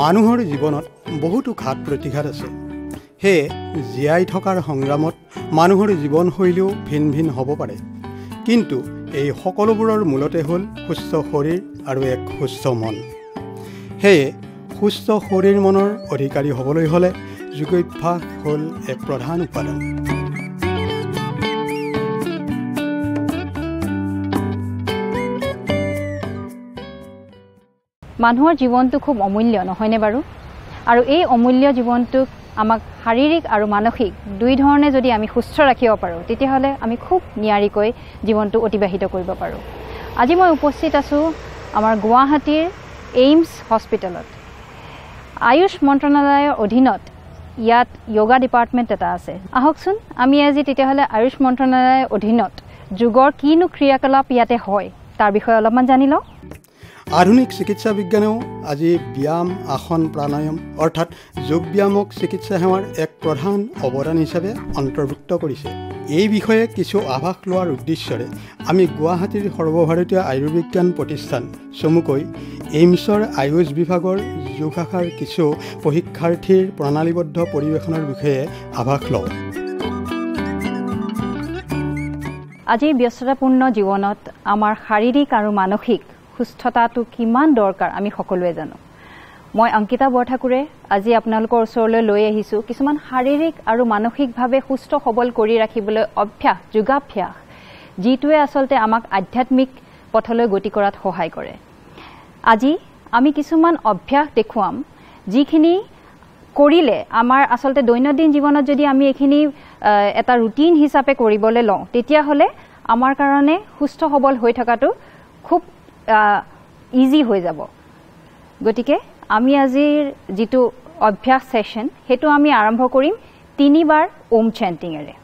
মানুহৰ জীৱনত বহুতো ঘাত প্ৰতিঘাত আছে সেয়ে জীয়াই থকাৰ সংগ্ৰামত মানুহৰ জীৱনশৈলীও ভিন ভিন হ'ব পাৰে কিন্তু এই সকলোবোৰৰ মূলতে হ'ল সুস্থ শৰীৰ আৰু এক সুস্থ মন সেয়ে সুস্থ শৰীৰ মনৰ অধিকাৰী হ'বলৈ হ'লে যোগভ্যাস হ'ল এক প্ৰধান উপাদান মানুহৰ জীৱনটো খুব অমূল্য নহয়নে বাৰু আৰু এই অমূল্য জীৱনটোক আমাক শাৰীৰিক আৰু মানসিক দুই ধৰণে যদি আমি সুস্থ ৰাখিব পাৰোঁ তেতিয়াহ'লে আমি খুব নিয়াৰিকৈ জীৱনটো অতিবাহিত কৰিব পাৰোঁ আজি মই উপস্থিত আছোঁ আমাৰ গুৱাহাটীৰ এইমছ হস্পিটেলত আয়ুষ মন্ত্ৰণালয়ৰ অধীনত ইয়াত য়োগা ডিপাৰ্টমেণ্ট এটা আছে আহকচোন আমি আজি তেতিয়াহ'লে আয়ুষ মন্ত্ৰালয়ৰ অধীনত যোগৰ কিনো ক্ৰিয়াকলাপ ইয়াতে হয় তাৰ বিষয়ে অলপমান জানি লওঁ আধুনিক চিকিৎসা বিজ্ঞানেও আজি ব্যায়াম আসন প্ৰাণায়াম অৰ্থাৎ যোগ ব্যায়ামক চিকিৎসা সেৱাৰ এক প্ৰধান অৱদান হিচাপে অন্তৰ্ভুক্ত কৰিছে এই বিষয়ে কিছু আভাস লোৱাৰ উদ্দেশ্যৰে আমি গুৱাহাটীৰ সৰ্বভাৰতীয় আয়ুৰ্বিজ্ঞান প্ৰতিষ্ঠান চমুকৈ এইমছৰ আয়ুষ বিভাগৰ যোগ শাখাৰ কিছু প্ৰশিক্ষাৰ্থীৰ প্ৰণালীবদ্ধ পৰিৱেশনৰ বিষয়ে আভাস লওঁ আজি ব্যস্ততাপূৰ্ণ জীৱনত আমাৰ শাৰীৰিক আৰু মানসিক সুস্থতাটো কিমান দৰকাৰ আমি সকলোৱে জানো মই অংকিতা বৰঠাকুৰে আজি আপোনালোকৰ ওচৰলৈ লৈ আহিছো কিছুমান শাৰীৰিক আৰু মানসিকভাৱে সুস্থ সবল কৰি ৰাখিবলৈ অভ্যাস যোগাভ্যাস যিটোৱে আচলতে আমাক আধ্যামিক পথলৈ গতি কৰাত সহায় কৰে আজি আমি কিছুমান অভ্যাস দেখুৱাম যিখিনি কৰিলে আমাৰ আচলতে দৈনন্দিন জীৱনত যদি আমি এইখিনি এটা ৰুটিন হিচাপে কৰিবলৈ লওঁ তেতিয়াহ'লে আমাৰ কাৰণে সুস্থ সবল হৈ থকাটো খুব ইজি হৈ যাব গতিকে আমি আজিৰ যিটো অভ্যাস ছেশ্যন সেইটো আমি আৰম্ভ কৰিম তিনিবাৰ ওম চেণ্টিঙেৰে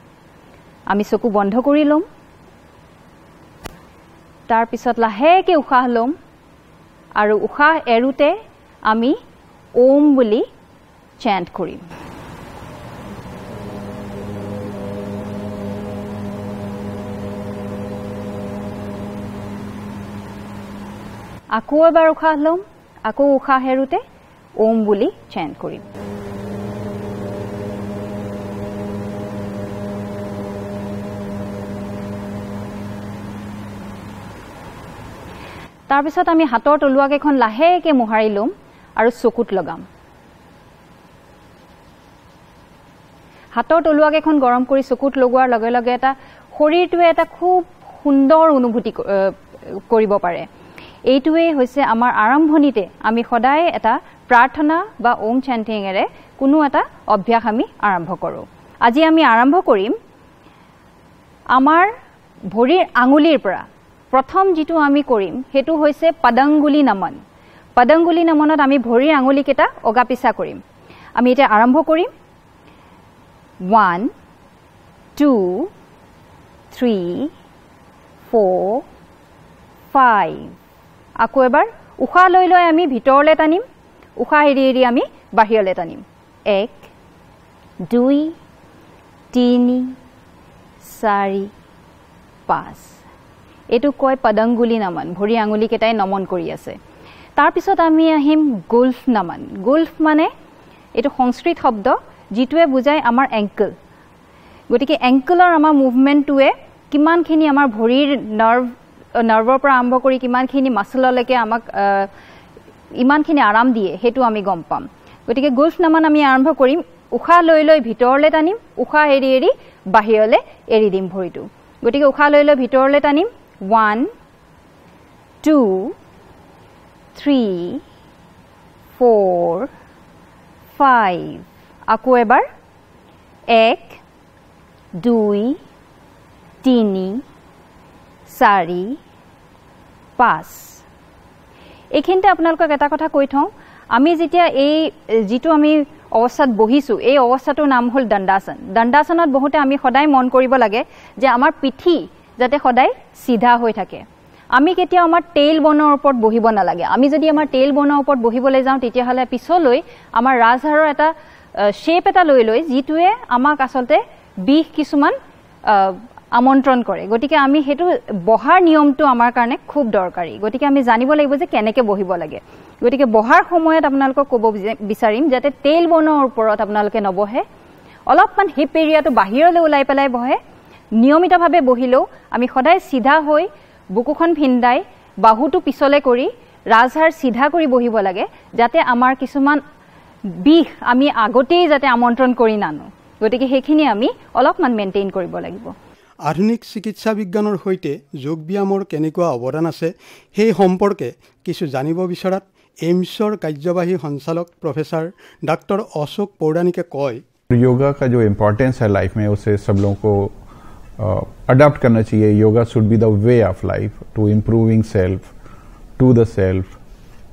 আমি চকু বন্ধ কৰি ল'ম তাৰপিছত লাহেকৈ উশাহ ল'ম আৰু উশাহ এৰোতে আমি ওম বুলি চেণ্ট কৰিম আকৌ এবাৰ উশাহ ল'ম আকৌ উশাহ হেৰুতে ওম বুলি চেণ্ট কৰিম তাৰপিছত আমি হাতৰ তলুৱাকেইখন লাহেকে মোহাৰি ল'ম আৰু চকুত লগাম হাতৰ তলুৱাকেইখন গৰম কৰি চকুত লগোৱাৰ লগে লগে এটা শৰীৰটোৱে এটা খুব সুন্দৰ অনুভূতি কৰিব পাৰে এইটোৱেই হৈছে আমাৰ আৰম্ভণিতে আমি সদায় এটা প্ৰাৰ্থনা বা ওম চেণ্টিঙেৰে কোনো এটা অভ্যাস আমি আৰম্ভ কৰোঁ আজি আমি আৰম্ভ কৰিম আমাৰ ভৰিৰ আঙুলিৰ পৰা প্ৰথম যিটো আমি কৰিম সেইটো হৈছে পদংগুলি নমন পদংগুলি নমনত আমি ভৰিৰ আঙুলিকেইটা অগা পিছা কৰিম আমি এতিয়া আৰম্ভ কৰিম one two three four five আকৌ এবাৰ উশাহ লৈ লৈ আমি ভিতৰলৈ টানিম উশাহ এৰি এৰি আমি বাহিৰলৈ টানিম এক দুই তিনি চাৰি পাঁচ এইটো কয় পদংগুলি নমন ভৰি আঙুলিকেইটাই নমন কৰি আছে তাৰপিছত আমি আহিম গোল্ফ নমন গোল্ফ মানে এইটো সংস্কৃত শব্দ যিটোৱে বুজায় আমাৰ এংকল গতিকে এংকলৰ আমাৰ মুভমেণ্টটোৱে কিমানখিনি আমাৰ ভৰিৰ নাৰ্ভ নাৰ্ভৰ পৰা আৰম্ভ কৰি কিমানখিনি মাচুললৈকে আমাক ইমানখিনি আৰাম দিয়ে সেইটো আমি গম পাম গতিকে গুলফ নামান আমি আৰম্ভ কৰিম উশাহ লৈ লৈ ভিতৰলৈ টানিম উশাহ এৰি এৰি বাহিৰলৈ এৰি দিম ভৰিটো গতিকে উশাহ লৈ লৈ ভিতৰলৈ টানিম one two three four five আকৌ এবাৰ এক দুই তিনি চাৰি পাঁচ এইখিনিতে আপোনালোকক এটা কথা কৈ থওঁ আমি যেতিয়া এই যিটো আমি অৱস্থাত বহিছোঁ এই অৱস্থাটোৰ নাম হ'ল দণ্ডাসন দণ্ডাসনত বহোতে আমি সদায় মন কৰিব লাগে যে আমাৰ পিঠি যাতে সদায় চিধা হৈ থাকে আমি কেতিয়াও আমাৰ তেল বনৰ ওপৰত বহিব নালাগে আমি যদি আমাৰ তেল বনৰ ওপৰত বহিবলৈ যাওঁ তেতিয়াহ'লে পিছলৈ আমাৰ ৰাজহাড়ৰ এটা শ্বেপ এটা লৈ লৈ যিটোৱে আমাক আচলতে বিষ কিছুমান আমন্ত্ৰণ কৰে গতিকে আমি সেইটো বহাৰ নিয়মটো আমাৰ কাৰণে খুব দৰকাৰী গতিকে আমি জানিব লাগিব যে কেনেকৈ বহিব লাগে গতিকে বহাৰ সময়ত আপোনালোকক ক'ব বিচাৰিম যাতে তেল বনৰ ওপৰত আপোনালোকে নবহে অলপমান হিপ এৰিয়াটো বাহিৰলৈ ওলাই পেলাই বহে নিয়মিতভাৱে বহিলেও আমি সদায় চিধা হৈ বুকুখন ভিন্দাই বাহুটো পিছলৈ কৰি ৰাজহাড় চিধা কৰি বহিব লাগে যাতে আমাৰ কিছুমান বিষ আমি আগতেই যাতে আমন্ত্ৰণ কৰি নানো গতিকে সেইখিনি আমি অলপমান মেইনটেইন কৰিব লাগিব আধুনিক চিকিৎসা বিজ্ঞানৰ সৈতে যোগ ব্যায়ামৰ কেনেকুৱা অৱদান আছে সেই সম্পৰ্কে কিছু জানিব বিচৰাত এইমছৰ কাৰ্যবাহী সঞ্চালক প্ৰফেচাৰ ডাক্তৰ অশোক পৌৰাণিকে কয় योगा का जो इम्पोर्टेंस है लाइफ में उसे सब लोगों को अडाप्ट करना चाहिए yoga should be the way of life to improving self to the self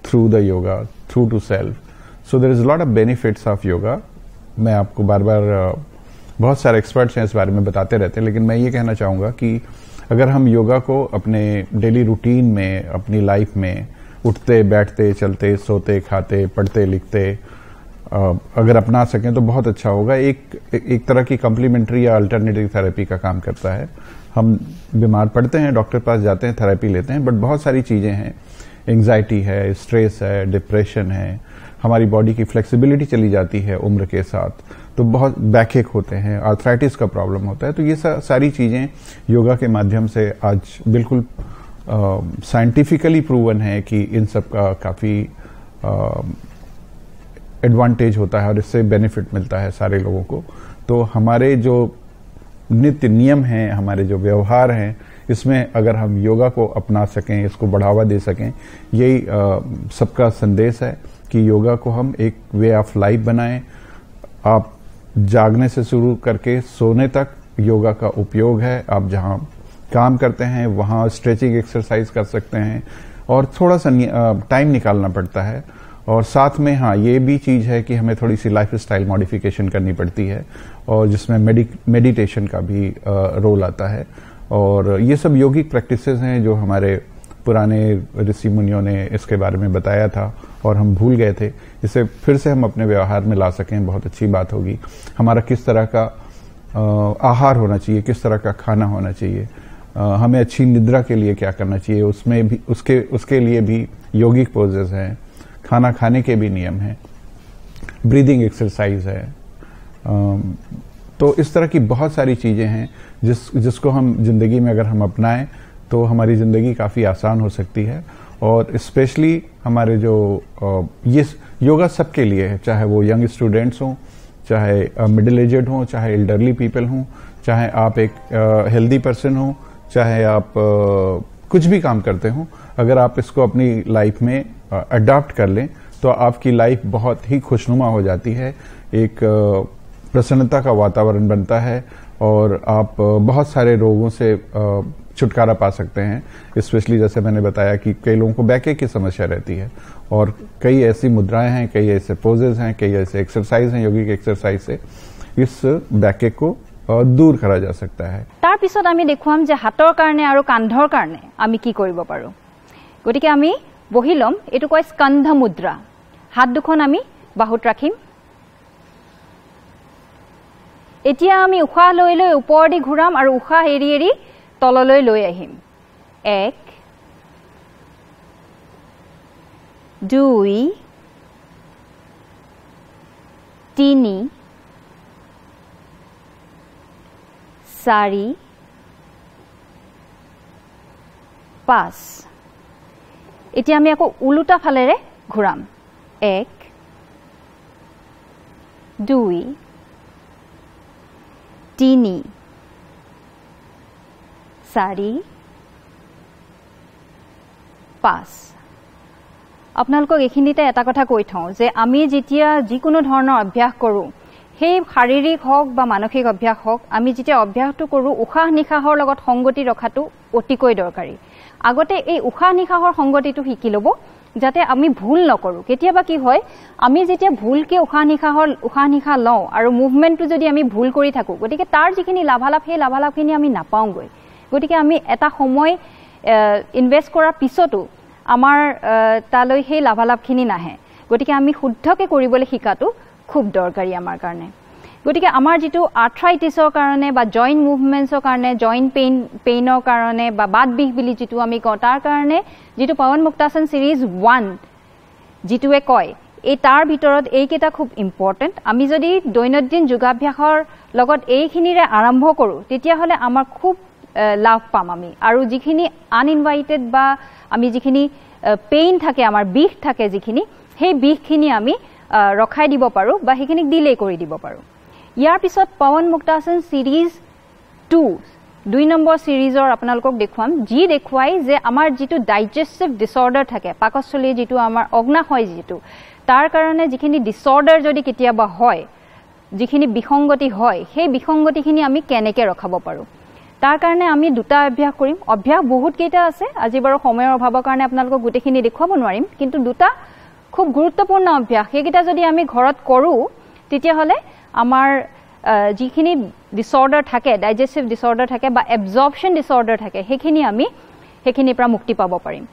through the yoga through to self so there is lot of benefits of yoga मैं आपको बार बार बहुत सारे एक्सपर्ट्स हैं इस बारे में बताते रहते हैं लेकिन मैं ये कहना चाहूंगा कि अगर हम योगा को अपने डेली रूटीन में अपनी लाइफ में उठते बैठते चलते सोते खाते पढ़ते लिखते अगर अपना सकें तो बहुत अच्छा होगा एक एक तरह की कम्प्लीमेंट्री या अल्टरनेटिव थेरेपी का काम करता है हम बीमार पड़ते हैं डॉक्टर पास जाते हैं थेरेपी लेते हैं बट बहुत सारी चीज़ें हैं एंग्जाइटी है स्ट्रेस है डिप्रेशन है हमारी बॉडी की फ्लेक्सिबिलिटी चली जाती है उम्र के साथ तो बहुत बैकेक होते हैं आर्थराइटिस का प्रॉब्लम होता है तो ये सा, सारी चीज़ें योगा के माध्यम से आज बिल्कुल साइंटिफिकली प्रूवन है कि इन सब का काफ़ी एडवांटेज होता है और इससे बेनिफिट मिलता है सारे लोगों को तो हमारे जो नित्य नियम हैं हमारे जो व्यवहार हैं इसमें अगर हम योगा को अपना सकें इसको बढ़ावा दे सकें यही सबका संदेश है कि योगा को हम एक वे ऑफ लाइफ बनाएं आप जागने से शुरू करके सोने तक योगा का उपयोग है आप जहां काम करते हैं वहां स्ट्रेचिंग एक्सरसाइज कर सकते हैं और थोड़ा सा टाइम निकालना पड़ता है और साथ में हाँ ये भी चीज़ है कि हमें थोड़ी सी लाइफ स्टाइल मॉडिफिकेशन करनी पड़ती है और जिसमें मेडिटेशन का भी रोल आता है और ये सब योगिक प्रैक्टिसेस हैं जो हमारे पुराने ऋषि मुनियों ने इसके बारे में बताया था और हम भूल गए थे इसे फिर से हम अपने व्यवहार में ला सकें बहुत अच्छी बात होगी हमारा किस तरह का आहार होना चाहिए किस तरह का खाना होना चाहिए हमें अच्छी निद्रा के लिए क्या करना चाहिए उसमें भी उसके उसके लिए भी योगिक पोजेज हैं खाना खाने के भी नियम हैं ब्रीदिंग एक्सरसाइज है तो इस तरह की बहुत सारी चीज़ें हैं जिस जिसको हम जिंदगी में अगर हम अपनाएं तो हमारी ज़िंदगी काफ़ी आसान हो सकती है और स्पेशली हमारे जो ये योगा सबके लिए है चाहे वो यंग स्टूडेंट्स हों चाहे मिडिल एजड हों चाहे एल्डरली पीपल हों चाहे आप एक हेल्दी पर्सन हो चाहे आप आ, कुछ भी काम करते हो अगर आप इसको अपनी लाइफ में अडॉप्ट कर लें तो आपकी लाइफ बहुत ही खुशनुमा हो जाती है एक प्रसन्नता का वातावरण बनता है और आप बहुत सारे रोगों से छुटकारा पा सकते हैं स्पेशली जैसे मैंने बताया कि कई लोगों को बैके की समस्या रहती है और कई ऐसी मुद्राएं हैं कई ऐसे पोजेज हैं कई ऐसे एक्सरसाइज हैं योगिक एक्सरसाइज से इस बैके को दूर करा जा सकता है तार पिसत आमी देखुम जे हातर कारणे आरो कांधर की गति पारो गोटिके आमी बहिलम एतु स्कंध मुद्रा हाथ दुख आमी बाहुत राखिम এতিয়া আমি উখা লৈ লৈ ওপৰ দি ঘূৰাম আৰু তললৈ লৈ আহিম এক দুই তিনি চাৰি পাঁচ এতিয়া আমি আকৌ ওলোটা ফালেৰে ঘূৰাম এক দুই তিনি চাৰি পাঁচ আপোনালোকক এইখিনিতে এটা কথা কৈ থওঁ যে আমি যেতিয়া যিকোনো ধৰণৰ অভ্যাস কৰোঁ সেই শাৰীৰিক হওক বা মানসিক অভ্যাস হওক আমি যেতিয়া অভ্যাসটো কৰোঁ উশাহ নিশাহৰ লগত সংগতি ৰখাটো অতিকৈ দৰকাৰী আগতে এই উশাহ নিশাহৰ সংগতিটো শিকি ল'ব যাতে আমি ভুল নকৰোঁ কেতিয়াবা কি হয় আমি যেতিয়া ভুলকৈ উশাহ নিশাহৰ উশাহ নিশাহ লওঁ আৰু মুভমেণ্টটো যদি আমি ভুল কৰি থাকোঁ গতিকে তাৰ যিখিনি লাভালাভ সেই লাভালাভখিনি আমি নাপাওঁগৈ গতিকে আমি এটা সময় ইনভেষ্ট কৰাৰ পিছতো আমাৰ তালৈ সেই লাভালাভখিনি নাহে গতিকে আমি শুদ্ধকৈ কৰিবলৈ শিকাটো খুব দৰকাৰী আমাৰ কাৰণে গতিকে আমাৰ যিটো আৰ্থ্ৰাইটিছৰ কাৰণে বা জইণ্ট মুভমেণ্টছৰ কাৰণে জইণ্ট পেইন পেইনৰ কাৰণে বা বাদ বিষ বুলি যিটো আমি কওঁ তাৰ কাৰণে যিটো পৱন মুক্তাসন ছিৰিজ ওৱান যিটোৱে কয় এই তাৰ ভিতৰত এইকেইটা খুব ইম্পৰ্টেণ্ট আমি যদি দৈনন্দিন যোগাভ্যাসৰ লগত এইখিনিৰে আৰম্ভ কৰোঁ তেতিয়াহ'লে আমাৰ খুব লাভ পাম আমি আৰু যিখিনি আনইনভাইটেড বা আমি যিখিনি পেইন থাকে আমাৰ বিষ থাকে যিখিনি সেই বিষখিনি আমি ৰখাই দিব পাৰোঁ বা সেইখিনিক ডিলে কৰি দিব পাৰোঁ ইয়াৰ পিছত পৱন মুক্তাসন ছিৰিজ টু দুই নম্বৰ ছিৰিজৰ আপোনালোকক দেখুৱাম যি দেখুৱাই যে আমাৰ যিটো ডাইজেষ্টিভ ডিচৰ্ডাৰ থাকে পাকস্থলীয় যিটো আমাৰ অগ্না হয় যিটো তাৰ কাৰণে যিখিনি ডিচৰ্ডাৰ যদি কেতিয়াবা হয় যিখিনি বিসংগতি হয় সেই বিসংগতিখিনি আমি কেনেকৈ ৰখাব পাৰোঁ তাৰ কাৰণে আমি দুটা অভ্যাস কৰিম অভ্যাস বহুত কেইটা আছে আজি বাৰু সময়ৰ অভাৱৰ কাৰণে আপোনালোকক গোটেইখিনি দেখুৱাব নোৱাৰিম কিন্তু দুটা খুব গুৰুত্বপূৰ্ণ অভ্যাস সেইকেইটা যদি আমি ঘৰত কৰোঁ তেতিয়াহ'লে আমাৰ যিখিনি ডিচৰ্ডাৰ থাকে ডাইজেষ্টিভ ডিচৰ্ডাৰ থাকে বা এবজৰ্পশ্যন ডিচৰ্ডাৰ থাকে সেইখিনি আমি সেইখিনিৰ পৰা মুক্তি পাব পাৰিম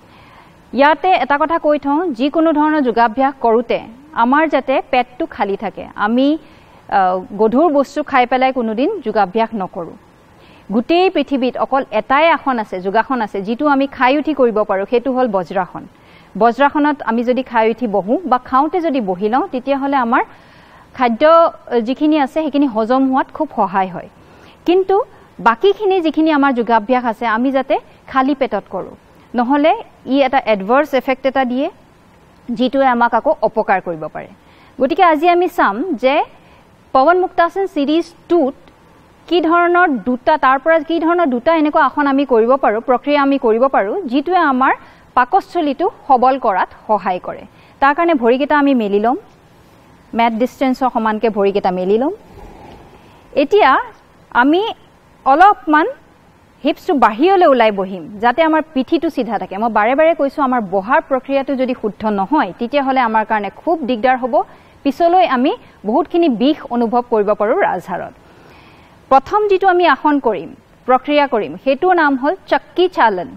ইয়াতে এটা কথা কৈ থওঁ যিকোনো ধৰণৰ যোগাভ্যাস কৰোঁতে আমাৰ যাতে পেটটো খালী থাকে আমি গধুৰ বস্তু খাই পেলাই কোনোদিন যোগাভ্যাস নকৰোঁ গোটেই পৃথিৱীত অকল এটাই আসন আছে যোগাসন আছে যিটো আমি খাই উঠি কৰিব পাৰোঁ সেইটো হ'ল বজ্ৰাসন বজ্ৰাসনত আমি যদি খাই উঠি বহোঁ বা খাওঁতে যদি বহি লওঁ তেতিয়াহ'লে আমাৰ খাদ্য যিখিনি আছে সেইখিনি হজম হোৱাত খুব সহায় হয় কিন্তু বাকীখিনি যিখিনি আমাৰ যোগাভ্যাস আছে আমি যাতে খালী পেটত কৰোঁ নহ'লে ই এটা এডভাৰ্ছ এফেক্ট এটা দিয়ে যিটোৱে আমাক আকৌ অপকাৰ কৰিব পাৰে গতিকে আজি আমি চাম যে পৱন মুক্তাসন ছিৰিজ টুত কি ধৰণৰ দুটা তাৰ পৰা কি ধৰণৰ দুটা এনেকুৱা আসন আমি কৰিব পাৰোঁ প্ৰক্ৰিয়া আমি কৰিব পাৰোঁ যিটোৱে আমাৰ পাকস্থলীটো সবল কৰাত সহায় কৰে তাৰ কাৰণে ভৰিকেইটা আমি মেলি ল'ম মেট ডিষ্টেঞ্চৰ সমানকে ভৰিকেইটা মেলি ল'ম এতিয়া আমি অলপমান হিপছটো বাহিৰলৈ ওলাই বহিম যাতে আমাৰ পিঠিটো চিধা থাকে মই বাৰে বাৰে কৈছোঁ আমাৰ বহাৰ প্ৰক্ৰিয়াটো যদি শুদ্ধ নহয় তেতিয়াহ'লে আমাৰ কাৰণে খুব দিগদাৰ হ'ব পিছলৈ আমি বহুতখিনি বিষ অনুভৱ কৰিব পাৰোঁ ৰাজহাৰত প্ৰথম যিটো আমি আসন কৰিম প্ৰক্ৰিয়া কৰিম সেইটোৰ নাম হ'ল চক্কি চালন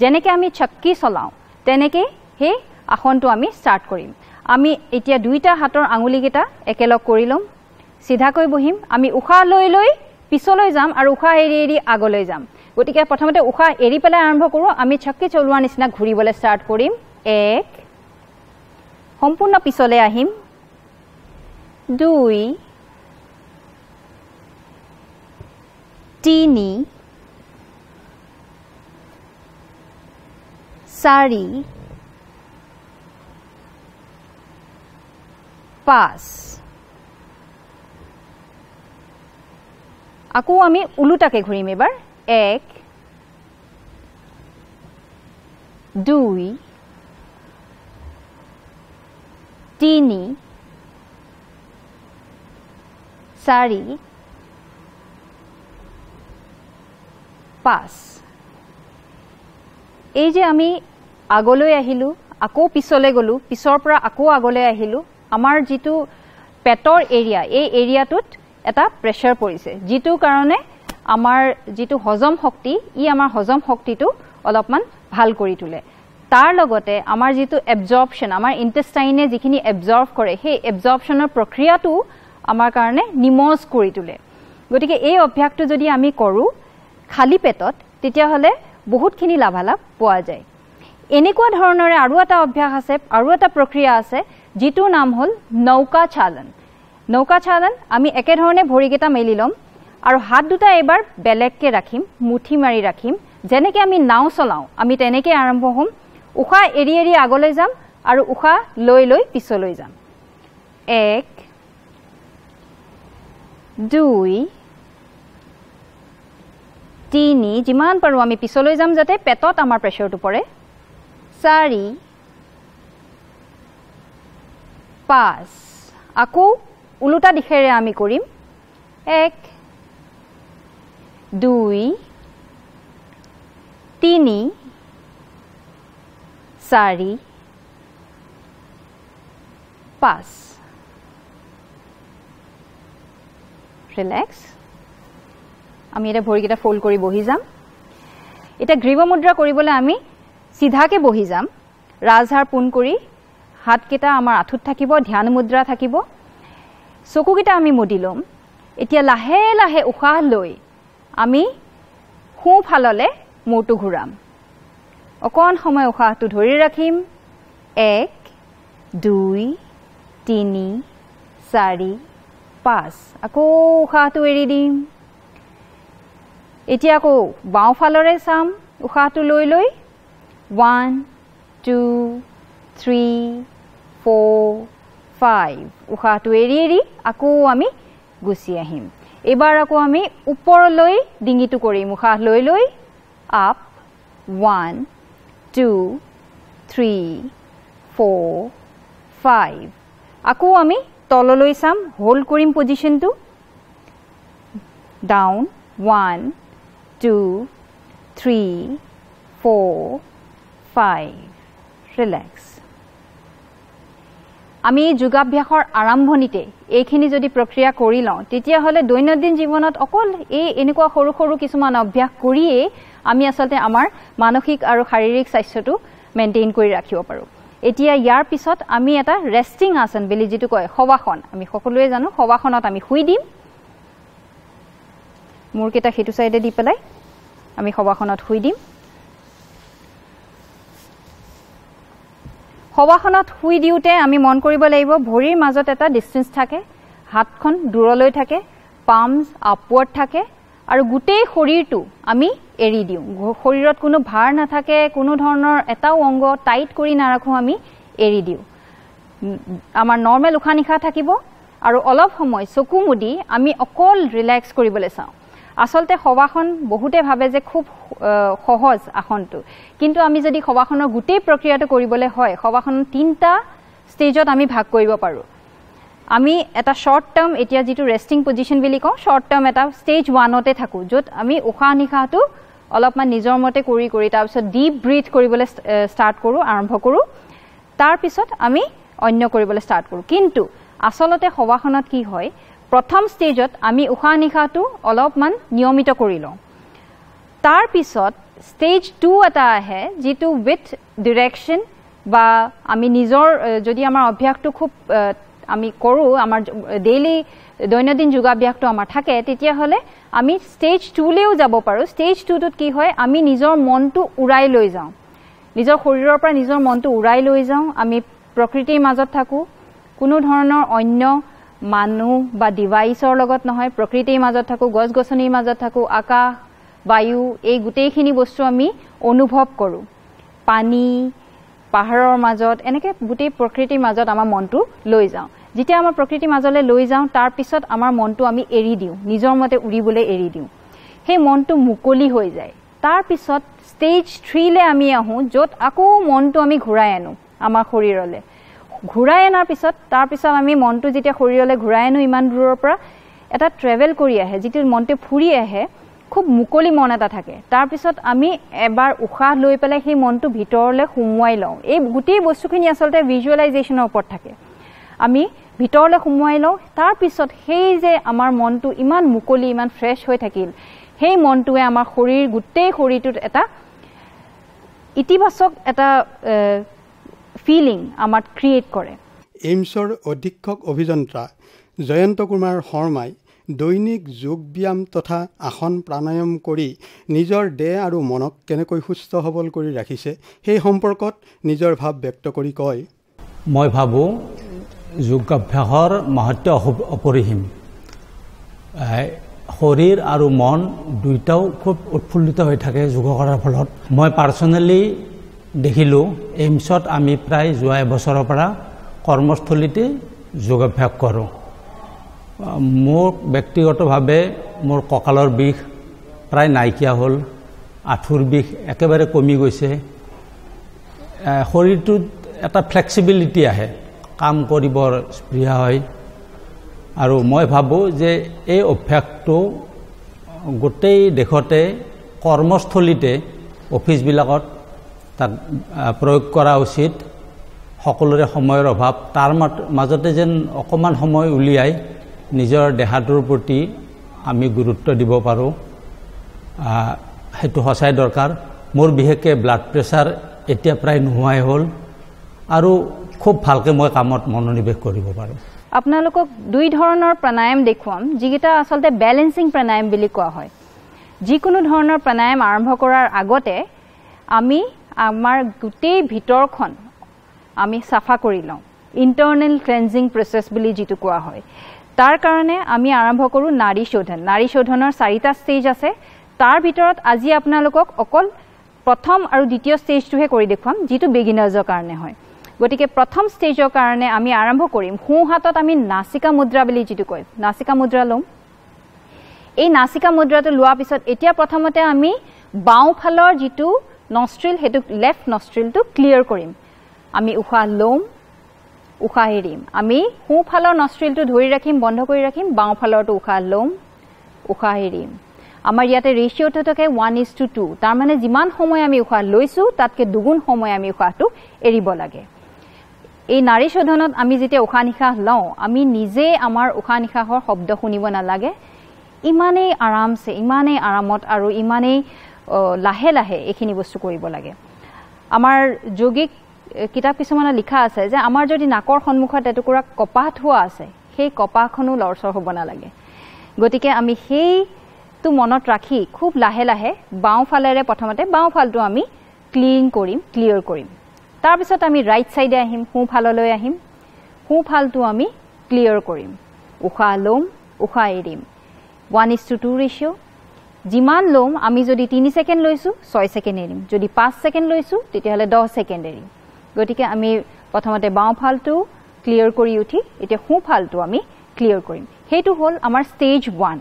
যেনেকৈ আমি চক্কি চলাওঁ তেনেকেই সেই আসনটো আমি ষ্টাৰ্ট কৰিম আমি এতিয়া দুইটা হাতৰ আঙুলিকেইটা একেলগ কৰি ল'ম চিধাকৈ বহিম আমি উশাহ লৈ লৈ পিছলৈ যাম আৰু উশাহ এৰি এৰি আগলৈ যাম গতিকে প্ৰথমতে উশাহ এৰি পেলাই আৰম্ভ কৰোঁ আমি চক্কি চলোৱাৰ নিচিনা ঘূৰিবলৈ ষ্টাৰ্ট কৰিম এক সম্পূৰ্ণ পিছলৈ আহিম দুই তিনি চাৰি পাঁচ আকৌ আমি ওলোটাকে ঘূৰিম এইবাৰ এক দুই তিনি চাৰি পাঁচ এই যে আমি আগলৈ আহিলোঁ আকৌ পিছলৈ গ'লোঁ পিছৰ পৰা আকৌ আগলৈ আহিলোঁ আমাৰ যিটো পেটৰ এৰিয়া এই এৰিয়াটোত এটা প্ৰেছাৰ পৰিছে যিটো কাৰণে আমাৰ যিটো হজম শক্তি ই আমাৰ হজম শক্তিটো অলপমান ভাল কৰি তোলে তাৰ লগতে আমাৰ যিটো এবজৰ্পশ্যন আমাৰ ইণ্টেষ্টাইনে যিখিনি এবজৰ্ভ কৰে সেই এবজৰ্পশ্যনৰ প্ৰক্ৰিয়াটো আমাৰ কাৰণে নিমজ কৰি তোলে গতিকে এই অভ্যাসটো যদি আমি কৰোঁ খালী পেটত তেতিয়াহ'লে বহুতখিনি লাভালাভ পোৱা যায় এনেকুৱা ধৰণৰে আৰু এটা অভ্যাস আছে আৰু এটা প্ৰক্ৰিয়া আছে যিটোৰ নাম হ'ল নৌকা চালন নৌকা চালন আমি একেধৰণে ভৰিকেইটা মেলি ল'ম আৰু হাত দুটা এইবাৰ বেলেগকৈ ৰাখিম মুঠি মাৰি ৰাখিম যেনেকৈ আমি নাও চলাওঁ আমি তেনেকৈ আৰম্ভ হ'ম উশাহ এৰি এৰি আগলৈ যাম আৰু উশাহ লৈ লৈ পিছলৈ যাম এক তিনি যিমান পাৰোঁ আমি পিছলৈ যাম যাতে পেটত আমাৰ প্ৰেচাৰটো পৰে চাৰি পাঁচ আকৌ ওলোটা দিশেৰে আমি কৰিম এক দুই তিনি চাৰি পাঁচ ৰিলেক্স আমি এতিয়া ভৰিকেইটা ফ'ল্ড কৰি বহি যাম এতিয়া গ্ৰীৱ মুদ্ৰা কৰিবলৈ আমি চিধাকৈ বহি যাম ৰাজহাড় পোন কৰি হাতকেইটা আমাৰ আঁঠুত থাকিব ধ্যান মুদ্ৰা থাকিব চকুকেইটা আমি মুদি ল'ম এতিয়া লাহে লাহে উশাহ লৈ আমি সোঁফাললৈ মূৰটো ঘূৰাম অকণ সময় উশাহটো ধৰি ৰাখিম এক দুই তিনি চাৰি পাঁচ আকৌ উশাহটো এৰি দিম এতিয়া আকৌ বাওঁফালৰে চাম উশাহটো লৈ লৈ one two three four five উশাহটো এৰি এৰি আকৌ আমি গুচি আহিম এইবাৰ আকৌ আমি ওপৰলৈ ডিঙিটো কৰিম উশাহ লৈ লৈ up one two three four five আকৌ আমি তললৈ চাম হ'ল্ড কৰিম পজিশ্যনটো down one two, three, four, five. Relax. আমি যোগাভ্যাসৰ আৰম্ভণিতে এইখিনি যদি প্ৰক্ৰিয়া কৰি লওঁ তেতিয়াহ'লে দৈনন্দিন জীৱনত অকল এই এনেকুৱা সৰু সৰু কিছুমান অভ্যাস কৰিয়েই আমি আচলতে আমাৰ মানসিক আৰু শাৰীৰিক স্বাস্থ্যটো মেইনটেইন কৰি ৰাখিব পাৰোঁ এতিয়া ইয়াৰ পিছত আমি এটা ৰেষ্টিং আসন বুলি যিটো কয় শৱাসন আমি সকলোৱে জানো শৱাসনত আমি শুই দিম মূৰকেইটা সেইটো চাইডে দি পেলাই আমি সবাখনত শুই দিম সবাখনত শুই দিওঁতে আমি মন কৰিব লাগিব ভৰিৰ মাজত এটা ডিষ্টেঞ্চ থাকে হাতখন দূৰলৈ থাকে পাম আপৱাৰ্ড থাকে আৰু গোটেই শৰীৰটো আমি এৰি দিওঁ শৰীৰত কোনো ভাৰ নাথাকে কোনো ধৰণৰ এটাও অংগ টাইট কৰি নাৰাখোঁ আমি এৰি দিওঁ আমাৰ নৰ্মেল উশাহ নিশাহ থাকিব আৰু অলপ সময় চকু মুদি আমি অকল ৰিলেক্স কৰিবলৈ চাওঁ আচলতে সভাখন বহুতে ভাবে যে খুব সহজ আসনটো কিন্তু আমি যদি সভাখনৰ গোটেই প্ৰক্ৰিয়াটো কৰিবলৈ হয় সভাখন তিনিটা ষ্টেজত আমি ভাগ কৰিব পাৰোঁ আমি এটা শ্বৰ্ট টাৰ্ম এতিয়া যিটো ৰেষ্টিং পজিশ্যন বুলি কওঁ শ্বৰ্ট টাৰ্ম এটা ষ্টেজ ওৱানতে থাকোঁ য'ত আমি উশাহ নিশাহটো অলপমান নিজৰ মতে কৰি কৰি তাৰপিছত ডিপ ব্ৰিথ কৰিবলৈ ষ্টাৰ্ট কৰোঁ আৰম্ভ কৰোঁ তাৰপিছত আমি অন্য কৰিবলৈ ষ্টাৰ্ট কৰোঁ কিন্তু আচলতে সভাখনত কি হয় প্ৰথম ষ্টেজত আমি উশাহ নিশাহটো অলপমান নিয়মিত কৰি লওঁ তাৰপিছত ষ্টেজ টু এটা আহে যিটো উইথ ডিৰেকশ্যন বা আমি নিজৰ যদি আমাৰ অভ্যাসটো খুব আমি কৰোঁ আমাৰ ডেইলি দৈনন্দিন যোগাভ্যাসটো আমাৰ থাকে তেতিয়াহ'লে আমি ষ্টেজ টুলৈও যাব পাৰোঁ ষ্টেজ টুটোত কি হয় আমি নিজৰ মনটো উৰাই লৈ যাওঁ নিজৰ শৰীৰৰ পৰা নিজৰ মনটো উৰাই লৈ যাওঁ আমি প্ৰকৃতিৰ মাজত থাকোঁ কোনো ধৰণৰ অন্য মানুহ বা ডিভাইচৰ লগত নহয় প্ৰকৃতিৰ মাজত থাকোঁ গছ গছনিৰ মাজত থাকোঁ আকাশ বায়ু এই গোটেইখিনি বস্তু আমি অনুভৱ কৰোঁ পানী পাহাৰৰ মাজত এনেকৈ গোটেই প্ৰকৃতিৰ মাজত আমাৰ মনটো লৈ যাওঁ যেতিয়া আমাৰ প্ৰকৃতিৰ মাজলৈ লৈ যাওঁ তাৰপিছত আমাৰ মনটো আমি এৰি দিওঁ নিজৰ মতে উৰিবলৈ এৰি দিওঁ সেই মনটো মুকলি হৈ যায় তাৰপিছত ষ্টেজ থ্ৰীলৈ আমি আহোঁ য'ত আকৌ মনটো আমি ঘূৰাই আনো আমাৰ শৰীৰলৈ ঘূৰাই অনাৰ পিছত তাৰপিছত আমি মনটো যেতিয়া শৰীৰলৈ ঘূৰাই আনো ইমান দূৰৰ পৰা এটা ট্ৰেভেল কৰি আহে যিটো মনটো ফুৰি আহে খুব মুকলি মন এটা থাকে তাৰপিছত আমি এবাৰ উশাহ লৈ পেলাই সেই মনটো ভিতৰলৈ সোমোৱাই লওঁ এই গোটেই বস্তুখিনি আচলতে ভিজুৱেলাইজেশ্যনৰ ওপৰত থাকে আমি ভিতৰলৈ সোমোৱাই লওঁ তাৰপিছত সেই যে আমাৰ মনটো ইমান মুকলি ইমান ফ্ৰেছ হৈ থাকিল সেই মনটোৱে আমাৰ শৰীৰ গোটেই শৰীৰটোত এটা ইতিবাচক এটা ফিলিং আমাক ক্ৰিয়েট কৰে এইমছৰ অধীক্ষক অভিযন্তা জয়ন্ত কুমাৰ শৰ্মাই দৈনিক যোগ ব্যায়াম তথা আসন প্ৰাণায়াম কৰি নিজৰ দেহ আৰু মনক কেনেকৈ সুস্থ সবল কৰি ৰাখিছে সেই সম্পৰ্কত নিজৰ ভাৱ ব্যক্ত কৰি কয় মই ভাবোঁ যোগাভ্যাসৰ মহত্ব অপৰিসীম শৰীৰ আৰু মন দুয়োটাও খুব উৎফুল্লিত হৈ থাকে যোগ কৰাৰ ফলত মই পাৰ্চনেলি দেখিলোঁ এইমছত আমি প্ৰায় যোৱা এবছৰৰ পৰা কৰ্মস্থলীতে যোগাভ্যাস কৰোঁ মোক ব্যক্তিগতভাৱে মোৰ কঁকালৰ বিষ প্ৰায় নাইকিয়া হ'ল আঁঠুৰ বিষ একেবাৰে কমি গৈছে শৰীৰটোত এটা ফ্লেক্সিবিলিটি আহে কাম কৰিবৰ স্পৃহা হয় আৰু মই ভাবোঁ যে এই অভ্যাসটো গোটেই দেশতে কৰ্মস্থলীতে অফিচবিলাকত তাত প্ৰয়োগ কৰা উচিত সকলোৰে সময়ৰ অভাৱ তাৰ মাজতে যেন অকণমান সময় উলিয়াই নিজৰ দেহাটোৰ প্ৰতি আমি গুৰুত্ব দিব পাৰোঁ সেইটো সঁচাই দৰকাৰ মোৰ বিশেষকৈ ব্লাড প্ৰেছাৰ এতিয়া প্ৰায় নোহোৱাই হ'ল আৰু খুব ভালকৈ মই কামত মনোনিৱেশ কৰিব পাৰোঁ আপোনালোকক দুই ধৰণৰ প্ৰাণায়াম দেখুৱাম যিকেইটা আচলতে বেলেঞ্চিং প্ৰাণায়াম বুলি কোৱা হয় যিকোনো ধৰণৰ প্ৰাণায়াম আৰম্ভ কৰাৰ আগতে আমি আমাৰ গোটেই ভিতৰখন আমি চাফা কৰি লওঁ ইণ্টাৰনেল ক্লেঞ্জিং প্ৰচেছ বুলি যিটো কোৱা হয় তাৰ কাৰণে আমি আৰম্ভ কৰোঁ নাৰী শোধন নাৰী শোধনৰ চাৰিটা ষ্টেজ আছে তাৰ ভিতৰত আজি আপোনালোকক অকল প্ৰথম আৰু দ্বিতীয় ষ্টেজটোহে কৰি দেখুৱাম যিটো বিগিনাৰ্ছৰ কাৰণে হয় গতিকে প্ৰথম ষ্টেজৰ কাৰণে আমি আৰম্ভ কৰিম সোঁহাতত আমি নাচিকা মুদ্ৰা বুলি যিটো কয় নাচিকা মুদ্ৰা ল'ম এই নাচিকা মুদ্ৰাটো লোৱাৰ পিছত এতিয়া প্ৰথমতে আমি বাওঁফালৰ যিটো নষ্ট্ৰিল সেইটো লেফ্ট নষ্ট্ৰিলটো ক্লিয়াৰ কৰিম আমি উশাহ ল'ম উশাহ এৰিম আমি সোঁফালৰ নষ্ট্ৰিলটো ধৰি ৰাখিম বন্ধ কৰি ৰাখিম বাওঁফালৰটো উশাহ ল'ম উশাহ এৰিম আমাৰ ইয়াতে ৰেচিঅ'টো থাকে ওৱান ইজ টু টু তাৰমানে যিমান সময় আমি উশাহ লৈছোঁ তাতকৈ দুগুণ সময় আমি উশাহটো এৰিব লাগে এই নাৰী শোধনত আমি যেতিয়া উশাহ নিশাহ লওঁ আমি নিজে আমাৰ উশাহ নিশাহৰ শব্দ শুনিব নালাগে ইমানেই আৰামছে ইমানেই আৰামত আৰু ইমানেই লাহে লাহে এইখিনি বস্তু কৰিব লাগে আমাৰ যৌগিক কিতাপ কিছুমানে লিখা আছে যে আমাৰ যদি নাকৰ সন্মুখত এটুকুৰা কপাহ থোৱা আছে সেই কপাহখনো লৰচৰ হ'ব নালাগে গতিকে আমি সেইটো মনত ৰাখি খুব লাহে লাহে বাওঁফালেৰে প্ৰথমতে বাওঁফালটো আমি ক্লিন কৰিম ক্লিয়াৰ কৰিম তাৰপিছত আমি ৰাইট ছাইডে আহিম সোঁফাললৈ আহিম সোঁফালটো আমি ক্লিয়াৰ কৰিম উশাহ ল'ম উশাহ এৰিম one is to two ratio' যিমান ল'ম আমি যদি তিনি ছেকেণ্ড লৈছোঁ ছয় ছেকেণ্ড এৰিম যদি পাঁচ ছেকেণ্ড লৈছোঁ তেতিয়াহ'লে দহ ছেকেণ্ড এৰিম গতিকে আমি প্ৰথমতে বাওঁফালটো ক্লিয়াৰ কৰি উঠি এতিয়া সোঁফালটো আমি ক্লিয়াৰ কৰিম সেইটো হ'ল আমাৰ ষ্টেজ ওৱান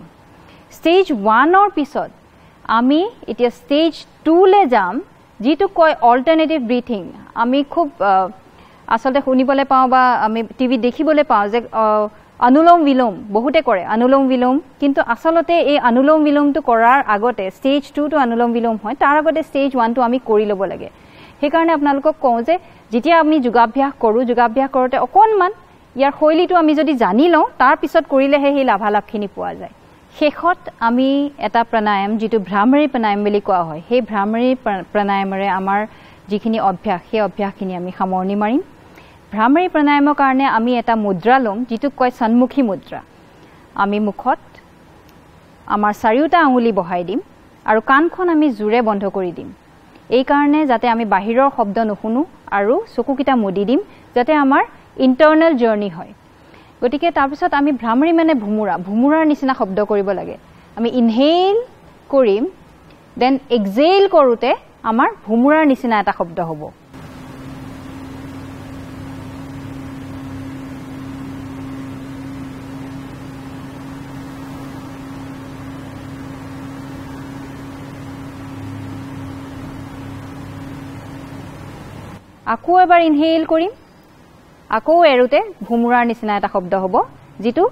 ষ্টেজ ওৱানৰ পিছত আমি এতিয়া ষ্টেজ টুলৈ যাম যিটো কয় অল্টাৰনেটিভ ব্ৰিথিং আমি খুব আচলতে শুনিবলৈ পাওঁ বা আমি টিভিত দেখিবলৈ পাওঁ যে অনুলম বিলোম বহুতে কৰে অনুলম বিলোম কিন্তু আচলতে এই অনুলম বিলোমটো কৰাৰ আগতে ষ্টেজ টুটো অনুলম বিলোম হয় তাৰ আগতে ষ্টেজ ওৱানটো আমি কৰি ল'ব লাগে সেইকাৰণে আপোনালোকক কওঁ যে যেতিয়া আমি যোগাভ্যাস কৰোঁ যোগাভ্যাস কৰোঁতে অকণমান ইয়াৰ শৈলীটো আমি যদি জানি লওঁ তাৰপিছত কৰিলেহে সেই লাভালাভখিনি পোৱা যায় শেষত আমি এটা প্ৰাণায়াম যিটো ভ্ৰামৰী প্ৰাণায়াম বুলি কোৱা হয় সেই ভ্ৰামৰী প্ৰাণায়ামেৰে আমাৰ যিখিনি অভ্যাস সেই অভ্যাসখিনি আমি সামৰণি মাৰিম ভ্ৰামৰী প্ৰাণায়ামৰ কাৰণে আমি এটা মুদ্ৰা ল'ম যিটোক কয় সন্মুখী মুদ্ৰা আমি মুখত আমাৰ চাৰিওটা আঙুলি বহাই দিম আৰু কাণখন আমি জোৰে বন্ধ কৰি দিম এইকাৰণে যাতে আমি বাহিৰৰ শব্দ নুশুনো আৰু চকুকেইটা মুদি দিম যাতে আমাৰ ইণ্টাৰনেল জাৰ্ণি হয় গতিকে তাৰপিছত আমি ভ্ৰামৰী মানে ভোমোৰা ভোমোৰাৰ নিচিনা শব্দ কৰিব লাগে আমি ইনহেইল কৰিম দেন এক্সেইল কৰোঁতে আমাৰ ভোমোৰাৰ নিচিনা এটা শব্দ হ'ব আকৌ এবাৰ ইনহেইল কৰিম আকৌ এৰোতে ঘুমুৰাৰ নিচিনা এটা শব্দ হ'ব যিটো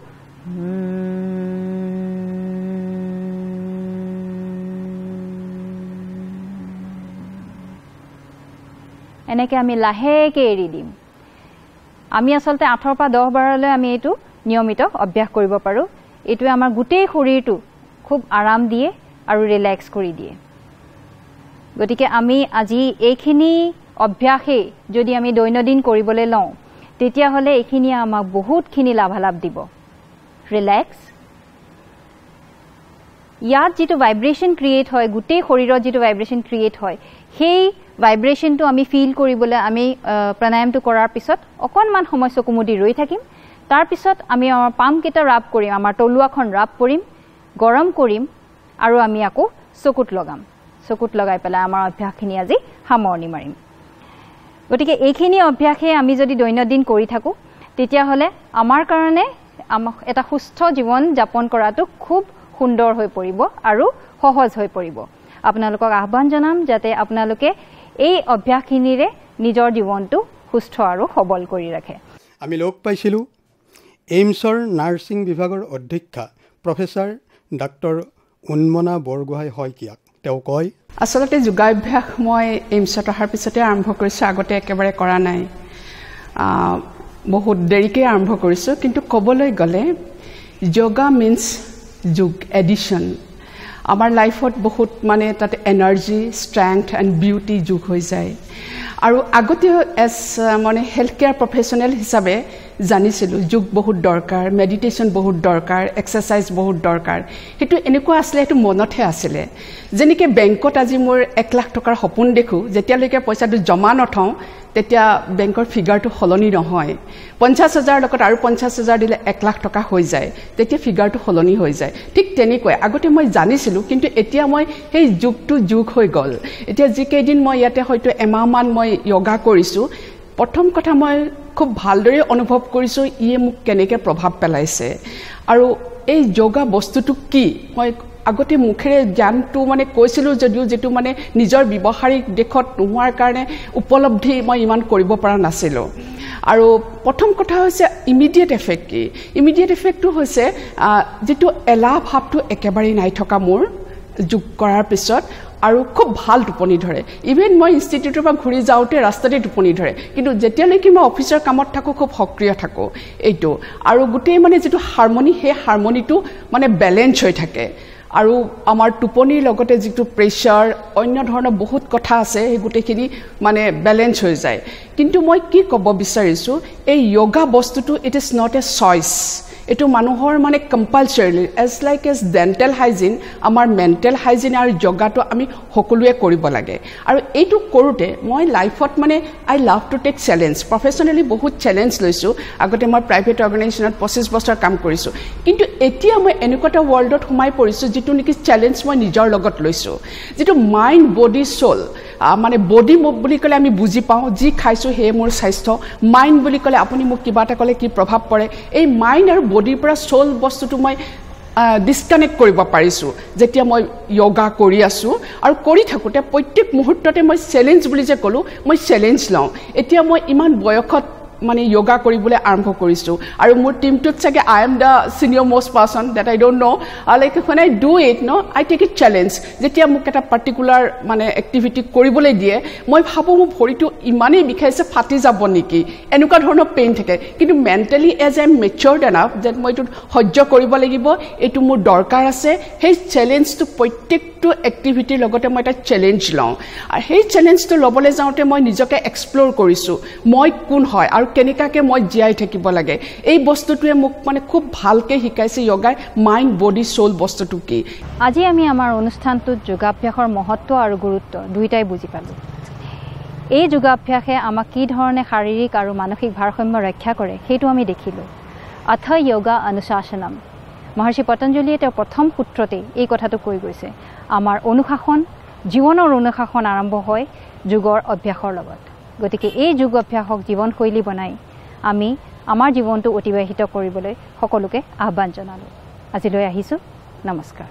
এনেকৈ আমি লাহেকৈ এৰি দিম আমি আচলতে আঠৰ পৰা দহ বাৰলৈ আমি এইটো নিয়মিত অভ্যাস কৰিব পাৰোঁ এইটোৱে আমাৰ গোটেই শৰীৰটো খুব আৰাম দিয়ে আৰু ৰিলেক্স কৰি দিয়ে গতিকে আমি আজি এইখিনি অভ্যাসেই যদি আমি দৈনন্দিন কৰিবলৈ লওঁ তেতিয়াহ'লে এইখিনিয়ে আমাক বহুতখিনি লাভালাভ দিব ৰিলেক্স ইয়াত যিটো ভাইব্ৰেশ্যন ক্ৰিয়েট হয় গোটেই শৰীৰত যিটো ভাইব্ৰেশ্যন ক্ৰিয়েট হয় সেই ভাইব্ৰেশ্যনটো আমি ফিল কৰিবলৈ আমি প্ৰাণায়ামটো কৰাৰ পিছত অকণমান সময় চকু মুদি ৰৈ থাকিম তাৰপিছত আমি আমাৰ পামকেইটা ৰাপ কৰিম আমাৰ তলুৱাখন ৰাপ কৰিম গৰম কৰিম আৰু আমি আকৌ চকুত লগাম চকুত লগাই পেলাই আমাৰ অভ্যাসখিনি আজি সামৰণি মাৰিম গতিকে এইখিনি অভ্যাসে আমি যদি দৈনন্দিন কৰি থাকোঁ তেতিয়াহ'লে আমাৰ কাৰণে আমাক এটা সুস্থ জীৱন যাপন কৰাটো খুব সুন্দৰ হৈ পৰিব আৰু সহজ হৈ পৰিব আপোনালোকক আহ্বান জনাম যাতে আপোনালোকে এই অভ্যাসখিনিৰে নিজৰ জীৱনটো সুস্থ আৰু সবল কৰি ৰাখে আমি লগ পাইছিলোঁ এইমছৰ নাৰ্ছিং বিভাগৰ অধ্যক্ষা প্ৰফেচাৰ ডাক্তৰ উন্মনা বৰগোহাঁই শইকীয়াক তেওঁ কয় আচলতে যোগাভ্যাস মই এইমছত অহাৰ পিছতে আৰম্ভ কৰিছোঁ আগতে একেবাৰে কৰা নাই বহুত দেৰিকৈ আৰম্ভ কৰিছোঁ কিন্তু ক'বলৈ গ'লে যোগা মিনছ যোগ এডিশ্যন আমাৰ লাইফত বহুত মানে তাত এনাৰ্জি ষ্ট্ৰেংথ এণ্ড বিউটি যোগ হৈ যায় আৰু আগতে এজ মানে হেল্থ কেয়াৰ প্ৰফেচনেল হিচাপে জানিছিলোঁ যোগ বহুত দৰকাৰ মেডিটেশ্যন বহুত দৰকাৰ এক্সাৰচাইজ বহুত দৰকাৰ সেইটো এনেকুৱা আছিলে সেইটো মনতহে আছিলে যেনেকৈ বেংকত আজি মোৰ এক লাখ টকাৰ সপোন দেখোঁ যেতিয়ালৈকে পইচাটো জমা নথওঁ তেতিয়া বেংকৰ ফিগাৰটো সলনি নহয় পঞ্চাছ হাজাৰ লগত আৰু পঞ্চাছ হাজাৰ দিলে এক লাখ টকা হৈ যায় তেতিয়া ফিগাৰটো সলনি হৈ যায় ঠিক তেনেকৈ আগতে মই জানিছিলোঁ কিন্তু এতিয়া মই সেই যুগটো যুগ হৈ গ'ল এতিয়া যিকেইদিন মই ইয়াতে হয়তো এমাহমান মই য়োগা কৰিছোঁ প্ৰথম কথা মই খুব ভালদৰে অনুভৱ কৰিছোঁ ইয়ে মোক কেনেকৈ প্ৰভাৱ পেলাইছে আৰু এই যোগা বস্তুটো কি মই আগতে মুখেৰে জ্ঞানটো মানে কৈছিলোঁ যদিও যিটো মানে নিজৰ ব্যৱহাৰিক দেশত নোহোৱাৰ কাৰণে উপলব্ধি মই ইমান কৰিব পৰা নাছিলোঁ আৰু প্ৰথম কথা হৈছে ইমিডিয়েট এফেক্ট কি ইমিডিয়েট এফেক্টটো হৈছে যিটো এলাহ ভাৱটো একেবাৰেই নাই থকা মোৰ যোগ কৰাৰ পিছত আৰু খুব ভাল টোপনি ধৰে ইভেন মই ইনষ্টিটিউটৰ পৰা ঘূৰি যাওঁতে ৰাস্তাতে টোপনি ধৰে কিন্তু যেতিয়ালৈকে মই অফিচৰ কামত থাকোঁ খুব সক্ৰিয় থাকোঁ এইটো আৰু গোটেই মানে যিটো হাৰমনি সেই হাৰমনিটো মানে বেলেঞ্চ হৈ থাকে আৰু আমাৰ টোপনিৰ লগতে যিটো প্ৰেছাৰ অন্য ধৰণৰ বহুত কথা আছে সেই গোটেইখিনি মানে বেলেঞ্চ হৈ যায় কিন্তু মই কি ক'ব বিচাৰিছোঁ এই য়োগা বস্তুটো it is not a choice এইটো মানুহৰ মানে compulsorily as like as dental hygiene আমাৰ মেণ্টেল হাইজিন আৰু যোগাটো আমি সকলোৱে কৰিব লাগে আৰু এইটো কৰোঁতে মই লাইফত মানে I love to take challenge professionally বহুত চেলেঞ্জ লৈছোঁ আগতে মই প্ৰাইভেট অৰ্গেনাইজেশ্যনত পঁচিছ বছৰ কাম কৰিছোঁ কিন্তু এতিয়া মই এনেকুৱা এটা ৱৰ্ল্ডত সোমাই পৰিছোঁ যিটো নেকি চেলেঞ্জ মই নিজৰ লগত লৈছোঁ যিটো মাইণ্ড বডি চ'ল মানে বডি মুভ বুলি ক'লে আমি বুজি পাওঁ যি খাইছোঁ সেয়ে মোৰ স্বাস্থ্য মাইণ্ড বুলি ক'লে আপুনি মোক কিবা এটা ক'লে কি প্ৰভাৱ পৰে এই মাইণ্ড আৰু বডিৰ পৰা চ'ল বস্তুটো মই ডিছকানেক্ট কৰিব পাৰিছোঁ যেতিয়া মই য়োগা কৰি আছোঁ আৰু কৰি থাকোঁতে প্ৰত্যেক মুহূৰ্ততে মই চেলেঞ্জ বুলি যে ক'লোঁ মই চেলেঞ্জ লওঁ এতিয়া মই ইমান বয়সত মানে য়োগা কৰিবলৈ আৰম্ভ কৰিছোঁ আৰু মোৰ টিমটোত চাগে I am the senior most person that I don't know' like when I do it no' I take it challenge যেতিয়া মোক এটা পাৰ্টিকুলাৰ মানে এক্টিভিটি কৰিবলৈ দিয়ে মই ভাবোঁ মোৰ ভৰিটো ইমানেই বিষাইছে ফাটি যাব নেকি এনেকুৱা ধৰণৰ পেইন থাকে কিন্তু মেণ্টেলি এজ এ মেচিয়ৰ ডেনাফ যে মই এইটো সহ্য কৰিব লাগিব এইটো মোৰ দৰকাৰ আছে সেই চেলেঞ্জটো প্ৰত্যেকটো এক্টিভিটিৰ লগতে মই এটা চেলেঞ্জ লওঁ আৰু সেই চেলেঞ্জটো ল'বলৈ যাওঁতে মই নিজকে এক্সপ্ল'ৰ কৰিছোঁ মই কোন হয় আৰু কেনেকুৱাকে মই জীয়াই থাকিব লাগে এই বস্তুটোৱে মোক মানে খুব ভালকে শিকাইছে য়োগাৰ মাইণ্ড বডি চ'ল বস্তুটো কি আজি আমি আমাৰ অনুষ্ঠানটোত যোগাভ্যাসৰ মহত্ব আৰু গুৰুত্ব দুয়োটাই বুজি পালোঁ এই যোগাভ্যাসে আমাক কি ধৰণে শাৰীৰিক আৰু মানসিক ভাৰসাম্য ৰক্ষা কৰে সেইটো আমি দেখিলোঁ অথ য়োগা অনুশাসনম মহৰ্ষি পতঞ্জলীয়ে তেওঁ প্ৰথম সূত্ৰতেই এই কথাটো কৈ গৈছে আমাৰ অনুশাসন জীৱনৰ অনুশাসন আৰম্ভ হয় যোগৰ অভ্যাসৰ লগত গতিকে এই যোগ অভ্যাসক জীৱনশৈলী বনাই আমি আমাৰ জীৱনটো অতিবাহিত কৰিবলৈ সকলোকে আহ্বান জনালোঁ আজিলৈ আহিছোঁ নমস্কাৰ